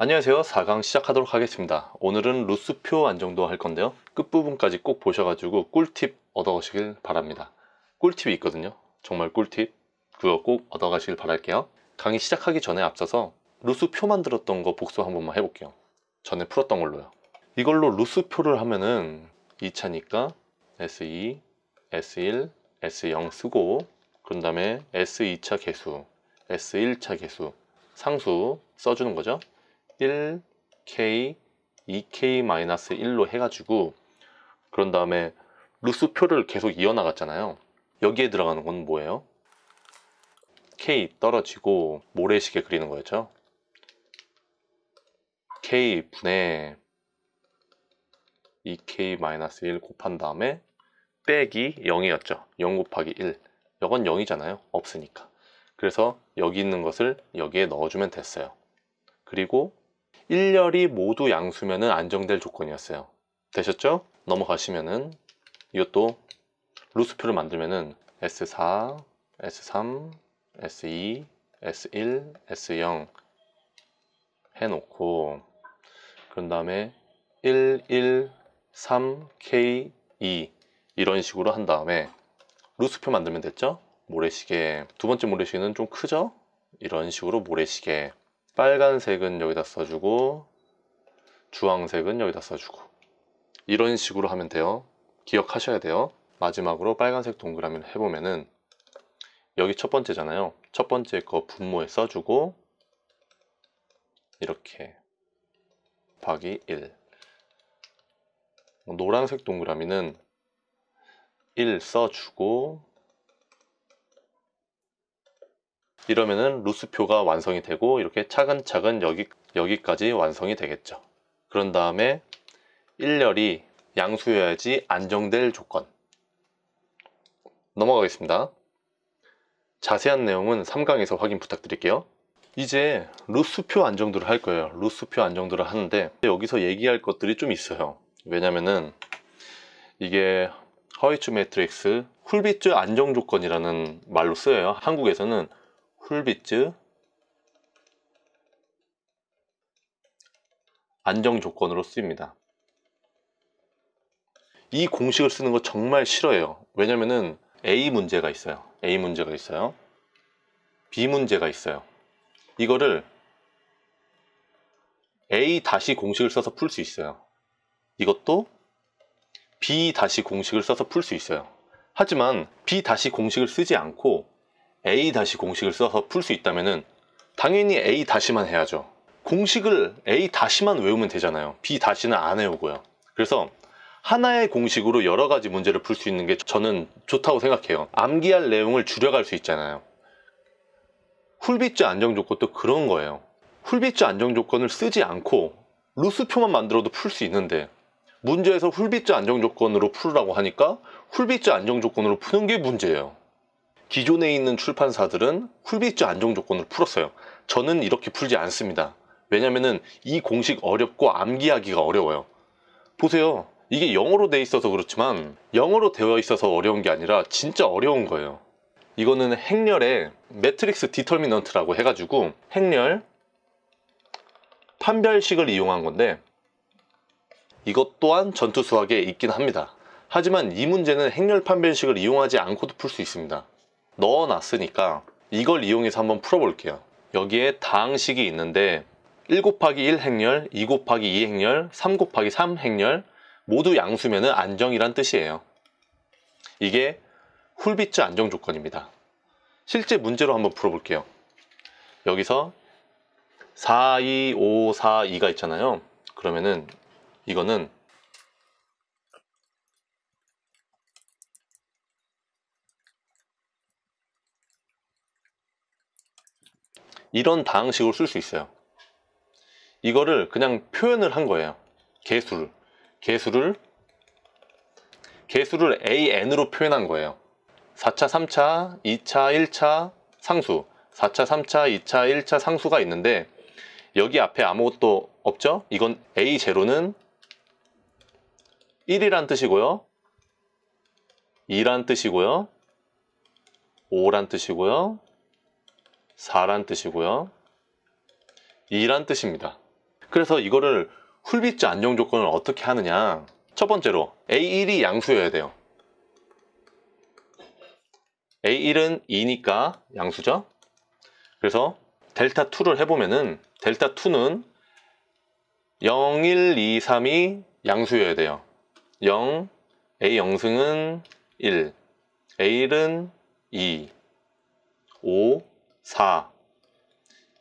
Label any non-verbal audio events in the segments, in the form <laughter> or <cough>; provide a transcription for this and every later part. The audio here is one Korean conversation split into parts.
안녕하세요 4강 시작하도록 하겠습니다 오늘은 루스표 안정도 할 건데요 끝부분까지 꼭 보셔가지고 꿀팁 얻어가시길 바랍니다 꿀팁이 있거든요 정말 꿀팁 그거 꼭 얻어가시길 바랄게요 강의 시작하기 전에 앞서서 루스표 만들었던 거복수한 번만 해볼게요 전에 풀었던 걸로요 이걸로 루스표를 하면은 2차니까 S2, S1, S0 쓰고 그런 다음에 S2차 개수, S1차 개수 상수 써주는 거죠 1k, 2k-1로 해가지고 그런 다음에 루스표를 계속 이어나갔잖아요. 여기에 들어가는 건 뭐예요? k 떨어지고 모래시계 그리는 거였죠. k 분의 2k-1 곱한 다음에 빼기 0이었죠. 0 곱하기 1. 이건 0이잖아요. 없으니까. 그래서 여기 있는 것을 여기에 넣어주면 됐어요. 그리고 1열이 모두 양수면은 안정될 조건이었어요. 되셨죠? 넘어가시면은 이것도 루스표를 만들면은 S4, S3, S2, S1, S0 해놓고 그런 다음에 1, 1, 3, K, 2 이런 식으로 한 다음에 루스표 만들면 됐죠? 모래시계 두 번째 모래시계는 좀 크죠? 이런 식으로 모래시계 빨간색은 여기다 써주고 주황색은 여기다 써주고 이런 식으로 하면 돼요 기억하셔야 돼요 마지막으로 빨간색 동그라미를 해보면은 여기 첫 번째잖아요 첫 번째 거 분모에 써주고 이렇게 곱하기 1 노란색 동그라미는 1 써주고 이러면은 루스표가 완성이 되고 이렇게 차근차근 여기, 여기까지 완성이 되겠죠. 그런 다음에 1열이 양수여야지 안정될 조건. 넘어가겠습니다. 자세한 내용은 3강에서 확인 부탁드릴게요. 이제 루스표 안정도를 할 거예요. 루스표 안정도를 하는데 여기서 얘기할 것들이 좀 있어요. 왜냐면은 이게 허위츠 매트릭스 훌비츠 안정 조건이라는 말로 쓰여요. 한국에서는 쿨비트 안정 조건으로 쓰입니다. 이 공식을 쓰는 거 정말 싫어요. 왜냐면은 A 문제가 있어요. A 문제가 있어요. B 문제가 있어요. 이거를 A 다시 공식을 써서 풀 수 있어요. 이것도 B 다시 공식을 써서 풀 수 있어요. 하지만 B 다시 공식을 쓰지 않고 a 다시 공식을 써서 풀 수있다면 당연히 a 다시만 해야죠. 공식을 a 다시만 외우면 되잖아요. b 다시는 안 외우고요. 그래서 하나의 공식으로 여러 가지 문제를 풀 수 있는 게 저는 좋다고 생각해요. 암기할 내용을 줄여갈 수 있잖아요. 훌비츠 안정 조건도 그런 거예요. 훌비츠 안정 조건을 쓰지 않고 루스표만 만들어도 풀 수 있는데 문제에서 훌비츠 안정 조건으로 풀으라고 하니까 훌비츠 안정 조건으로 푸는 게 문제예요. 기존에 있는 출판사들은 쿨비즈 안정 조건을 풀었어요. 저는 이렇게 풀지 않습니다. 왜냐면은 이 공식 어렵고 암기하기가 어려워요. 보세요. 이게 영어로 돼 있어서 그렇지만 영어로 되어 있어서 어려운 게 아니라 진짜 어려운 거예요. 이거는 행렬의 매트릭스 디터미넌트라고 해가지고 행렬 판별식을 이용한 건데 이것 또한 전투 수학에 있긴 합니다. 하지만 이 문제는 행렬 판별식을 이용하지 않고도 풀 수 있습니다. 넣어놨으니까 이걸 이용해서 한번 풀어볼게요. 여기에 다항식이 있는데 1 곱하기 1 행렬, 2 곱하기 2 행렬, 3 곱하기 3 행렬 모두 양수면 은 안정이란 뜻이에요. 이게 훌비츠 안정 조건입니다. 실제 문제로 한번 풀어볼게요. 여기서 4, 2, 5, 4, 2가 있잖아요. 그러면은 이거는 이런 다항식으로 쓸 수 있어요. 이거를 그냥 표현을 한 거예요. 개수를. 개수를 개수를 AN으로 표현한 거예요. 4차, 3차, 2차, 1차 상수 4차, 3차, 2차, 1차 상수가 있는데 여기 앞에 아무것도 없죠? 이건 A0는 1이란 뜻이고요. 2란 뜻이고요. 5란 뜻이고요. 4란 뜻이고요. 2란 뜻입니다. 그래서 이거를 훌빗자 안정 조건을 어떻게 하느냐 첫 번째로 A1이 양수여야 돼요. A1은 2니까 양수죠. 그래서 델타2를 해보면은 델타2는 0, 1, 2, 3이 양수여야 돼요. 0, A0승은 1, A1은 2, 5, 4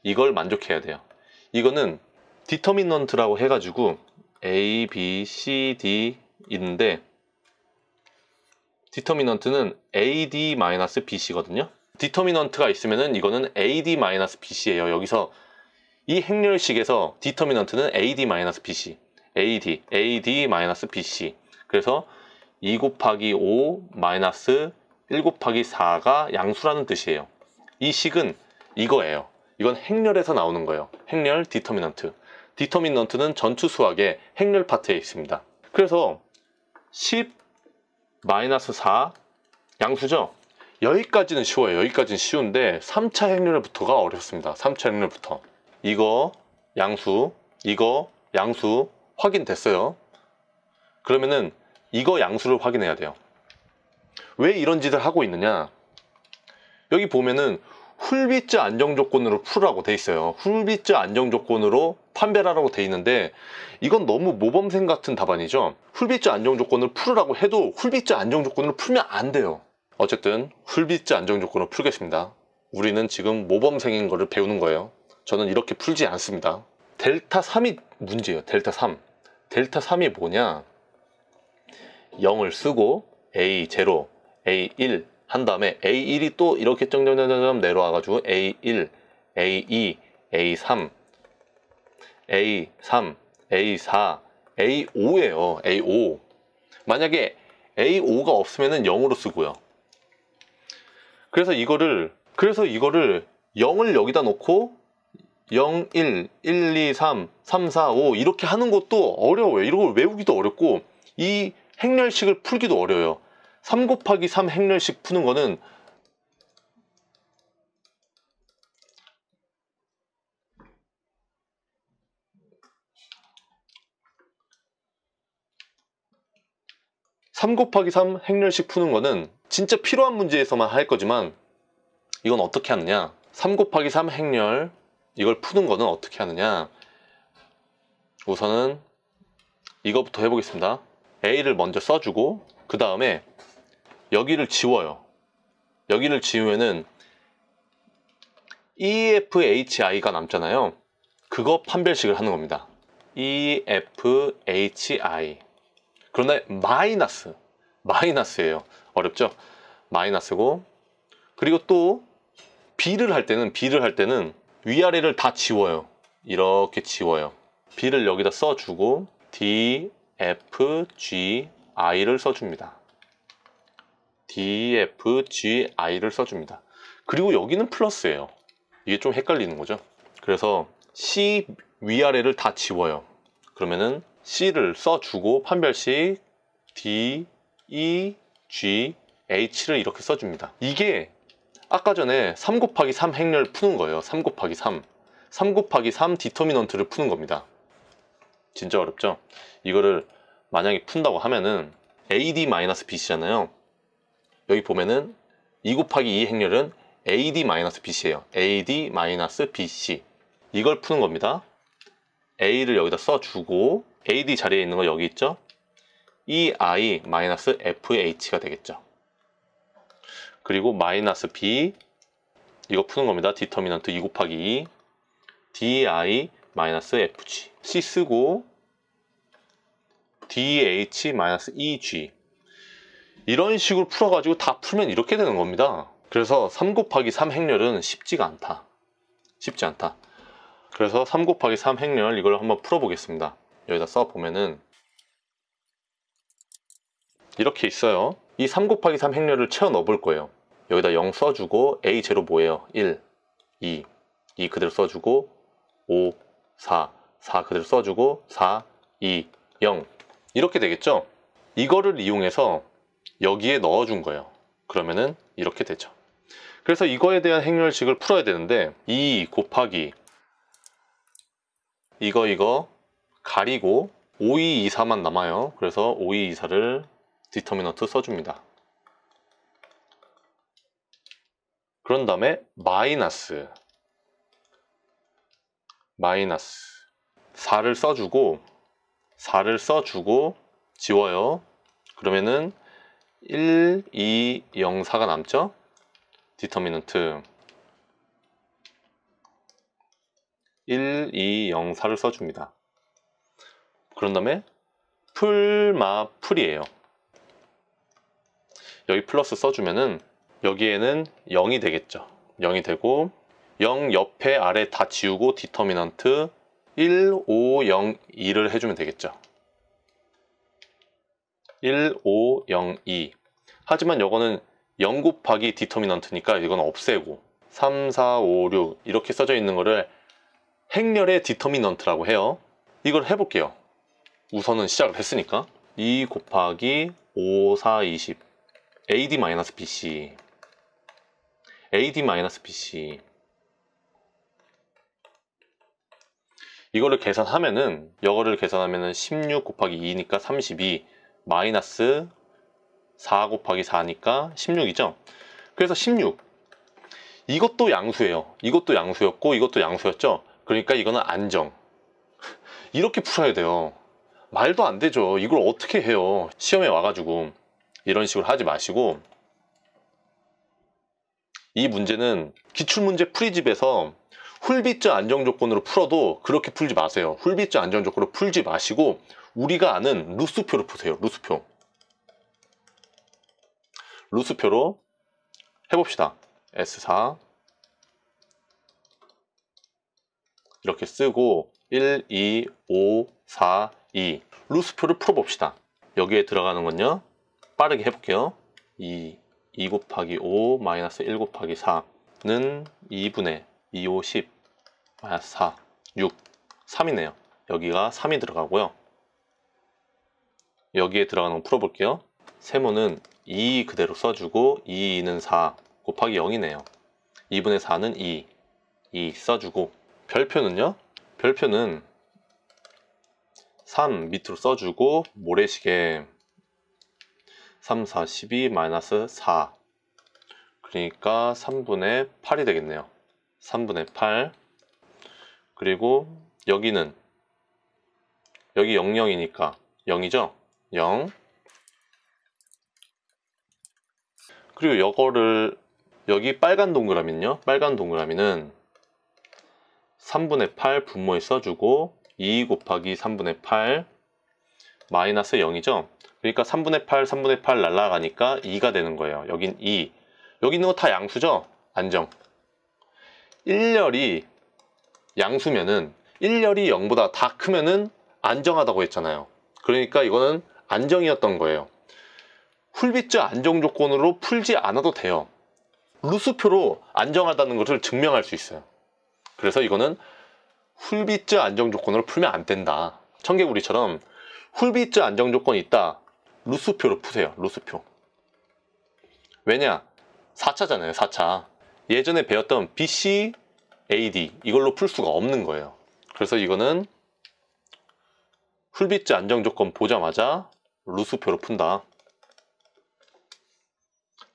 이걸 만족해야 돼요. 이거는 디터미넌트라고 해가지고 A, B, C, D 있는데 디터미넌트는 AD-BC거든요. 디터미넌트가 있으면 이거는 AD-BC예요. 여기서 이 행렬식에서 디터미넌트는 AD-BC, AD, AD-BC. 그래서 2 곱하기 5 1 곱하기 4가 양수라는 뜻이에요. 이 식은 이거예요. 이건 행렬에서 나오는 거예요. 행렬 디터미넌트. 디터미넌트는 전투 수학의 행렬 파트에 있습니다. 그래서 10 마이너스 4 양수죠. 여기까지는 쉬워요. 여기까지는 쉬운데 3차 행렬부터가 어렵습니다. 3차 행렬부터. 이거 양수, 이거 양수 확인됐어요. 그러면은 이거 양수를 확인해야 돼요. 왜 이런 짓을 하고 있느냐? 여기 보면은 훌비즈 안정 조건으로 풀라고 돼 있어요 훌비즈 안정 조건으로 판별하라고 돼 있는데 이건 너무 모범생 같은 답안이죠 훌비즈 안정 조건을 풀으라고 해도 훌비즈 안정 조건으로 풀면 안 돼요 어쨌든 훌비즈 안정 조건으로 풀겠습니다 우리는 지금 모범생인 거를 배우는 거예요 저는 이렇게 풀지 않습니다 델타 3이 문제예요 델타 3 델타 3이 뭐냐 0을 쓰고 A0, A1, 한 다음에 A1이 또 이렇게 점점점점 내려와가지고 A1, A2, A3, A3, A4, A5예요. A5. 만약에 A5가 없으면은 0으로 쓰고요. 그래서 이거를 그래서 이거를 0을 여기다 놓고 0, 1, 1, 2, 3, 3, 4, 5 이렇게 하는 것도 어려워요. 이런 걸 외우기도 어렵고 이 행렬식을 풀기도 어려워요. 3 곱하기 3 행렬식 푸는 거는 3 곱하기 3 행렬식 푸는 거는 진짜 필요한 문제에서만 할 거지만 이건 어떻게 하느냐 3 곱하기 3 행렬 이걸 푸는 거는 어떻게 하느냐 우선은 이거부터 해보겠습니다 A를 먼저 써주고 그 다음에 여기를 지워요. 여기를 지우면은 EFHI가 남잖아요. 그거 판별식을 하는 겁니다. EFHI. 그러나 마이너스. 마이너스예요. 어렵죠? 마이너스고 그리고 또 B를 할 때는 B를 할 때는 위아래를 다 지워요. 이렇게 지워요. B를 여기다 써주고 D, F, G, I를 써줍니다. DFGI를 써줍니다. 그리고 여기는 플러스예요. 이게 좀 헷갈리는 거죠. 그래서 C 위아래를 다 지워요. 그러면은 C를 써주고 판별식 D, E, G, H를 이렇게 써줍니다. 이게 아까 전에 3 곱하기 3 행렬 푸는 거예요. 3 곱하기 3. 3 곱하기 3 디터미넌트를 푸는 겁니다. 진짜 어렵죠? 이거를 만약에 푼다고 하면은 AD-BC잖아요. 여기 보면은 2 e 곱하기 2 e 행렬은 AD-BC예요. AD-BC. 이걸 푸는 겁니다. A를 여기다 써주고 AD 자리에 있는 거 여기 있죠? EI-FH가 되겠죠. 그리고 마이너스 B 이거 푸는 겁니다. 디터미넌트 2 e 곱하기 2 DI-FG C 쓰고 DH-EG 이런 식으로 풀어가지고 다 풀면 이렇게 되는 겁니다. 그래서 3 곱하기 3 행렬은 쉽지가 않다. 쉽지 않다. 그래서 3 곱하기 3 행렬 이걸 한번 풀어보겠습니다. 여기다 써보면은 이렇게 있어요. 이 3 곱하기 3 행렬을 채워 넣어볼 거예요. 여기다 0 써주고 a 제로 뭐예요? 1, 2, 2 그대로 써주고 5, 4, 4 그대로 써주고 4, 2, 0 이렇게 되겠죠? 이거를 이용해서 여기에 넣어준 거예요. 그러면은 이렇게 되죠. 그래서 이거에 대한 행렬식을 풀어야 되는데 2 곱하기 이거 이거 가리고 5224만 남아요. 그래서 5224를 디터미넌트 써줍니다. 그런 다음에 마이너스 마이너스 4를 써주고 4를 써주고 지워요. 그러면은 1, 2, 0, 4가 남죠? d e e t 디터미 n 트 1, 2, 0, 4를 써줍니다. 그런 다음에 풀 마 풀이에요. 여기 플러스 써주면은 여기에는 0이 되겠죠. 0이 되고 0 옆에 아래 다 지우고 d e e t 디터미 n 트 1, 5, 0, 2를 해주면 되겠죠. 1, 5, 0, 2 하지만 이거는 0 곱하기 디터미넌트니까 이건 없애고 3, 4, 5, 6 이렇게 써져 있는 거를 행렬의 디터미넌트라고 해요. 이걸 해볼게요. 우선은 시작을 했으니까 2 곱하기 5, 4, 20 AD-BC AD-BC 이거를 계산하면은 이거를 계산하면은 16 곱하기 2니까 32 마이너스 4 곱하기 4니까 16이죠. 그래서 16. 이것도 양수예요. 이것도 양수였고 이것도 양수였죠. 그러니까 이거는 안정. <laughs> 이렇게 풀어야 돼요. 말도 안 되죠. 이걸 어떻게 해요. 시험에 와가지고 이런 식으로 하지 마시고 이 문제는 기출문제 풀이집에서 훌비자 안정조건으로 풀어도 그렇게 풀지 마세요. 훌비자 안정조건으로 풀지 마시고 우리가 아는 루스표로 푸세요. 루스표. 루스표로 해봅시다. S4 이렇게 쓰고 1, 2, 5, 4, 2 루스표를 풀어봅시다. 여기에 들어가는 건요. 빠르게 해볼게요. 2, 2 곱하기 5 마이너스 1 곱하기 4는 2분의 2, 5, 10 마이너스 4, 6, 3이네요. 여기가 3이 들어가고요. 여기에 들어가는 거 풀어볼게요. 세모는 2 그대로 써주고 2는 4 곱하기 0이네요. 2분의 4는 2, 2 써주고 별표는요? 별표는 3 밑으로 써주고 모래시계 3, 4, 12, 마이너스 4 그러니까 3분의 8이 되겠네요. 3분의 8 그리고 여기는 여기 00이니까 0이죠? 0 그리고 이거를 여기 빨간 동그라미는요 빨간 동그라미는 3분의 8 분모에 써주고 2 곱하기 3분의 8 마이너스 0이죠 그러니까 3분의 8 3분의 8 날라가니까 2가 되는 거예요 여긴 2 여기 있는 거 다 양수죠 안정 1열이 양수면은 1열이 0보다 다 크면은 안정하다고 했잖아요 그러니까 이거는 안정이었던 거예요 풀비츠 안정 조건으로 풀지 않아도 돼요. 루스표로 안정하다는 것을 증명할 수 있어요. 그래서 이거는 훌비츠 안정 조건으로 풀면 안 된다. 청개구리처럼 훌비츠 안정 조건이 있다. 루스표로 푸세요. 루스표. 왜냐? 4차잖아요. 4차. 예전에 배웠던 BC, AD 이걸로 풀 수가 없는 거예요. 그래서 이거는 훌비츠 안정 조건 보자마자 루스표로 푼다.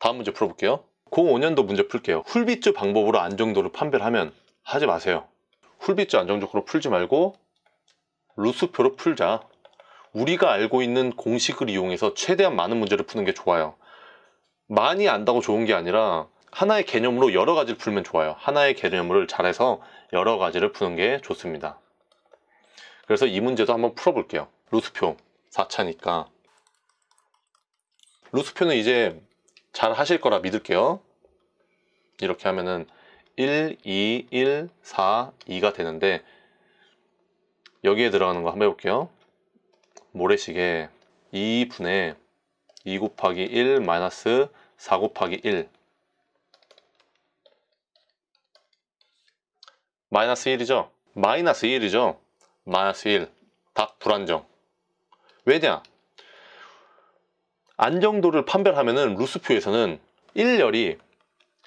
다음 문제 풀어볼게요 05년도 문제 풀게요 훌비주 방법으로 안정도를 판별하면 하지 마세요 훌비주 안정적으로 풀지 말고 루스표로 풀자 우리가 알고 있는 공식을 이용해서 최대한 많은 문제를 푸는 게 좋아요 많이 안다고 좋은 게 아니라 하나의 개념으로 여러 가지를 풀면 좋아요 하나의 개념을 잘해서 여러 가지를 푸는 게 좋습니다 그래서 이 문제도 한번 풀어볼게요 루스표 4차니까 루스표는 이제 잘 하실 거라 믿을게요. 이렇게 하면은 1, 2, 1, 4, 2가 되는데 여기에 들어가는 거 한번 해볼게요. 모래시계 2분의 2 곱하기 1 마이너스 4 곱하기 1 마이너스 1이죠? 마이너스 1이죠? 마이너스 1. 답 불안정. 왜냐? 안정도를 판별하면은 루스표에서는 1열이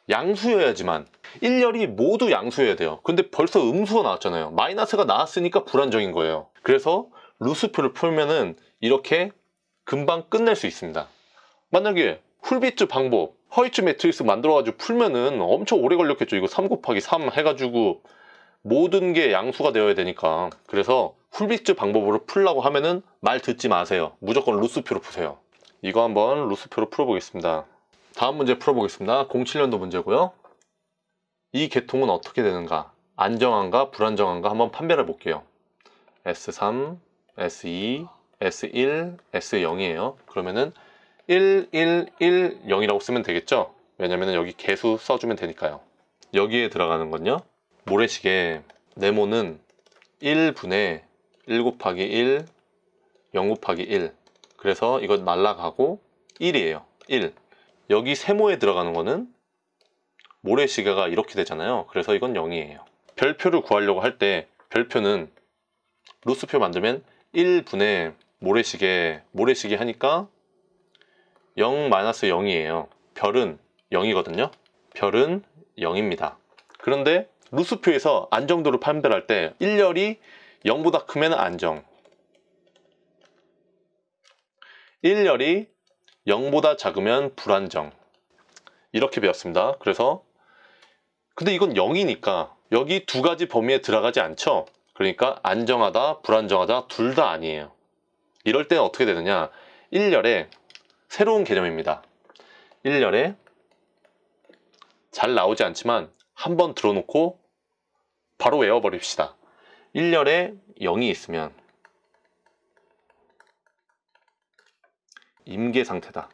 양수여야지만 1열이 모두 양수여야 돼요. 근데 벌써 음수가 나왔잖아요. 마이너스가 나왔으니까 불안정인 거예요. 그래서 루스표를 풀면은 이렇게 금방 끝낼 수 있습니다. 만약에 풀비츠 방법, 허위츠 매트릭스 만들어가지고 풀면은 엄청 오래 걸렸겠죠. 이거 3 곱하기 3 해가지고 모든 게 양수가 되어야 되니까. 그래서 풀비츠 방법으로 풀라고 하면은 말 듣지 마세요. 무조건 루스표로 푸세요. 이거 한번 루스표로 풀어보겠습니다. 다음 문제 풀어보겠습니다. 07년도 문제고요. 이 계통은 어떻게 되는가? 안정한가 불안정한가 한번 판별해 볼게요. S3, S2, S1, S0이에요. 그러면은 1, 1, 1, 0이라고 쓰면 되겠죠? 왜냐면 은 여기 개수 써주면 되니까요. 여기에 들어가는 건요. 모래시계 네모는 1분의 1 곱하기 1, 0 곱하기 1 그래서 이거 날라가고 1이에요. 1. 여기 세모에 들어가는 거는 모래시계가 이렇게 되잖아요. 그래서 이건 0이에요. 별표를 구하려고 할 때 별표는 루스표 만들면 1분의 모래시계 모래시계 하니까 0-0이에요. 별은 0이거든요. 별은 0입니다. 그런데 루스표에서 안정도를 판별할 때 1열이 0보다 크면 안정 1열이 0보다 작으면 불안정 이렇게 배웠습니다. 그래서 근데 이건 0이니까 여기 두 가지 범위에 들어가지 않죠? 그러니까 안정하다, 불안정하다 둘 다 아니에요. 이럴 때는 어떻게 되느냐? 1열에 새로운 개념입니다. 1열에 잘 나오지 않지만 한번 들어놓고 바로 외워버립시다. 1열에 0이 있으면 임계 상태다.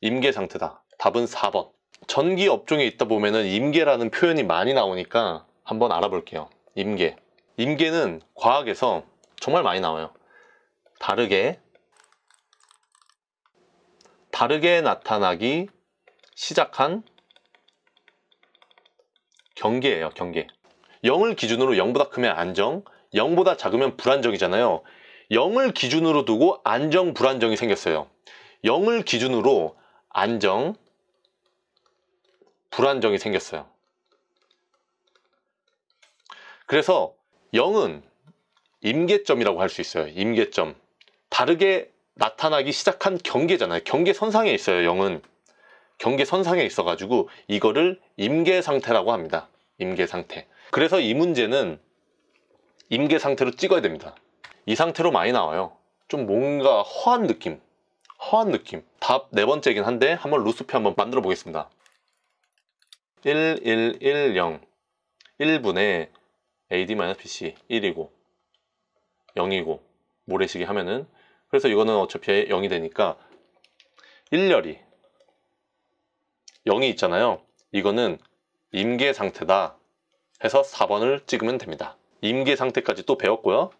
임계 상태다. 답은 4번. 전기 업종에 있다 보면은 임계라는 표현이 많이 나오니까 한번 알아볼게요. 임계. 임계는 과학에서 정말 많이 나와요. 다르게 다르게 나타나기 시작한 경계예요. 경계. 0을 기준으로 0보다 크면 안정, 0보다 작으면 불안정이잖아요. 0을 기준으로 두고 안정, 불안정이 생겼어요. 0을 기준으로 안정, 불안정이 생겼어요. 그래서 0은 임계점이라고 할 수 있어요. 임계점. 다르게 나타나기 시작한 경계잖아요. 경계선상에 있어요. 0은. 경계선상에 있어가지고 이거를 임계상태라고 합니다. 임계상태. 그래서 이 문제는 임계상태로 찍어야 됩니다. 이 상태로 많이 나와요 좀 뭔가 허한 느낌 허한 느낌 답 네 번째긴 한데 한번 루스피 한번 만들어 보겠습니다 1110 1분의 AD-BC 1이고 0이고 모래시계 하면은 그래서 이거는 어차피 0이 되니까 1열이 0이 있잖아요 이거는 임계 상태다 해서 4번을 찍으면 됩니다 임계 상태까지 또 배웠고요